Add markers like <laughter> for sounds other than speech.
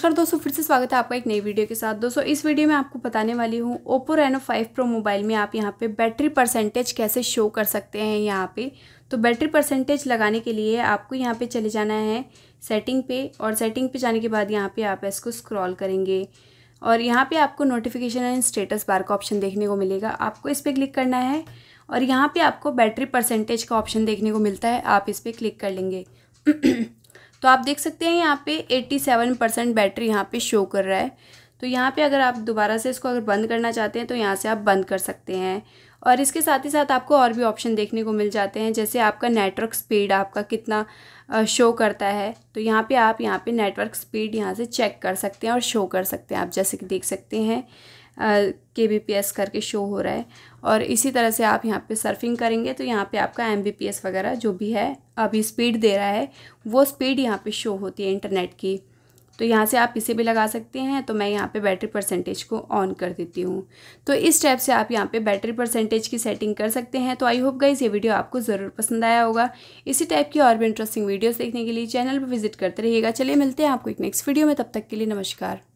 नमस्कार दोस्तों फिर से स्वागत है आपका एक नई वीडियो के साथ दोस्तों इस वीडियो में आपको बताने वाली हूँ ओप्पो रेनो 5 प्रो मोबाइल में आप यहाँ पे बैटरी परसेंटेज कैसे शो कर सकते हैं यहाँ पे तो बैटरी परसेंटेज लगाने के लिए आपको यहाँ पे चले जाना है सेटिंग पे और सेटिंग पे जाने के बाद यहाँ पर आप इसको स्क्रॉल करेंगे और यहाँ पर आपको नोटिफिकेशन एंड स्टेटस बार का ऑप्शन देखने को मिलेगा आपको इस पर क्लिक करना है और यहाँ पर आपको बैटरी परसेंटेज का ऑप्शन देखने को मिलता है आप इस पर क्लिक कर लेंगे <clears throat> तो आप देख सकते हैं यहाँ पे 87 परसेंट बैटरी यहाँ पे शो कर रहा है तो यहाँ पे अगर आप दोबारा से इसको अगर बंद करना चाहते हैं तो यहाँ से आप बंद कर सकते हैं और इसके साथ ही साथ आपको और भी ऑप्शन देखने को मिल जाते हैं जैसे आपका नेटवर्क स्पीड आपका कितना शो करता है तो यहाँ पे आप यहाँ पे नेटवर्क स्पीड यहाँ से चेक कर सकते हैं और शो कर सकते हैं आप जैसे कि देख सकते हैं के बी पी एस करके शो हो रहा है और इसी तरह से आप यहाँ पे सर्फिंग करेंगे तो यहाँ पे आपका एम बी पी एस वगैरह जो भी है अभी स्पीड दे रहा है वो स्पीड यहाँ पे शो होती है इंटरनेट की तो यहाँ से आप इसे भी लगा सकते हैं तो मैं यहाँ पे बैटरी परसेंटेज को ऑन कर देती हूँ तो इस टाइप से आप यहाँ पे बैटरी परसेंटेज की सेटिंग कर सकते हैं तो आई होप गाइज ये वीडियो आपको ज़रूर पसंद आया होगा इसी टाइप की और भी इंटरेस्टिंग वीडियोज़ देखने के लिए चैनल पर विजिट करते रहिएगा चलिए मिलते हैं आपको एक नेक्स्ट वीडियो में तब तक के लिए नमस्कार